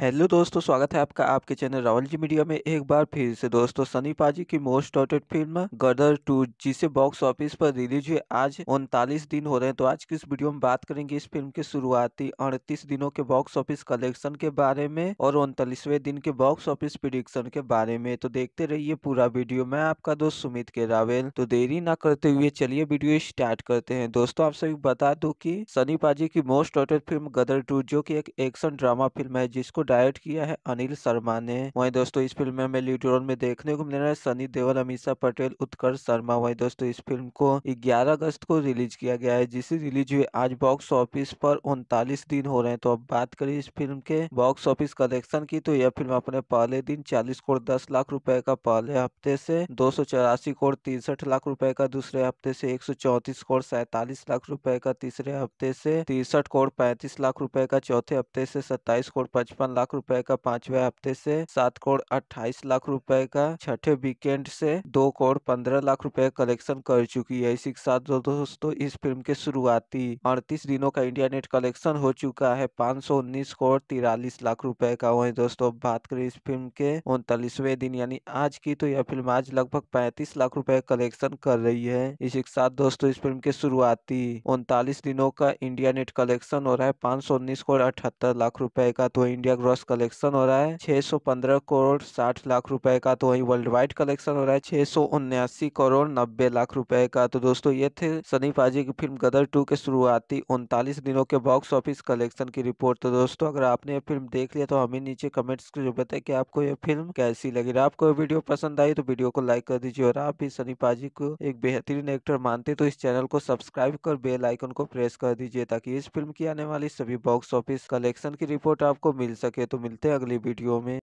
hello दोस्तों स्वागत है आपका आपके चैनल रावल जी मीडिया में एक बार फिर से दोस्तों सनी पाजी की most awaited film Gadar two जिसे बॉक्स ऑफिस पर रिलीज हुई आज उनतालीस दिन हो रहे हैं तो आज की इस वीडियो में बात करेंगे इस फिल्म के शुरुआती अड़तीस दिनों के बॉक्स ऑफिस कलेक्शन के बारे में और उनतालीसवें दिन के बॉक्स ऑफिस प्रिडिक्शन के बारे में तो देखते रहिए पूरा वीडियो मैं आपका दोस्त सुमित के रावेल तो देरी न करते हुए चलिए वीडियो स्टार्ट करते हैं दोस्तों आप सभी बता दो की सनी पाजी की most awaited film Gadar two जो की एक एक्शन ड्रामा फिल्म है जिसको डायरेक्ट किया है अनिल शर्मा ने वही दोस्तों इस फिल्म में हमें लीड रोल में देखने को मिल रहा है सनी देवल अमीषा पटेल उत्कर्ष शर्मा वही दोस्तों इस फिल्म को 11 अगस्त को रिलीज किया गया है जिसे रिलीज हुए आज बॉक्स ऑफिस पर उनतालीस दिन हो रहे हैं तो अब बात करें इस फिल्म के बॉक्स ऑफिस कलेक्शन की तो यह फिल्म अपने पहले दिन चालीस करोड़ दस लाख रुपए का पहले हफ्ते से दो करोड़ तिरसठ लाख रुपए का दूसरे हफ्ते से एक करोड़ सैतालीस लाख रुपए का तीसरे हफ्ते से तिरसठ करोड़ पैंतीस लाख रुपए का चौथे हफ्ते से सत्ताईस करोड़ पचपन लाख रुपए का पांचवे हफ्ते से सात करोड़ अट्ठाईस लाख रुपए का छठे वीकेंड से दो करोड़ पंद्रह लाख रुपए कलेक्शन कर चुकी है इसी के साथ दोस्तों इस फिल्म के शुरुआती अड़तीस दिनों का इंडिया नेट कलेक्शन हो चुका है पाँच सौ उन्नीस करोड़ तिरालीस लाख रूपए का वही दोस्तों बात करें इस फिल्म के उनतालीसवे दिन यानी आज की तो यह फिल्म आज लगभग पैंतीस लाख रूपए कलेक्शन कर रही है इसी के साथ दोस्तों इस फिल्म के शुरुआती उनतालीस दिनों का इंडिया नेट कलेक्शन हो रहा है पाँच सौ उन्नीस करोड़ अठहत्तर लाख रुपए का तो इंडिया ग्रॉस कलेक्शन हो रहा है 615 करोड़ 60 लाख रुपए का तो वही वर्ल्ड वाइड कलेक्शन हो रहा है छह करोड़ 90 तो लाख रुपए का तो दोस्तों ये थे सनी पाजी की फिल्म गदर टू के शुरुआती उनतालीस दिनों के बॉक्स ऑफिस कलेक्शन की रिपोर्ट तो दोस्तों अगर आपने ये फिल्म देख लिया तो हमें नीचे कमेंट्स जो बताए की आपको ये फिल्म कैसी लगी आपको वीडियो पसंद आई तो वीडियो को लाइक कर दीजिए और आप भी सनी पाजी को एक बेहतरीन एक्टर मानते तो इस चैनल को सब्सक्राइब कर बेल आइकन को प्रेस कर दीजिए ताकि इस फिल्म की आने वाली सभी बॉक्स ऑफिस कलेक्शन की रिपोर्ट आपको मिल सके ठीक तो मिलते हैं अगली वीडियो में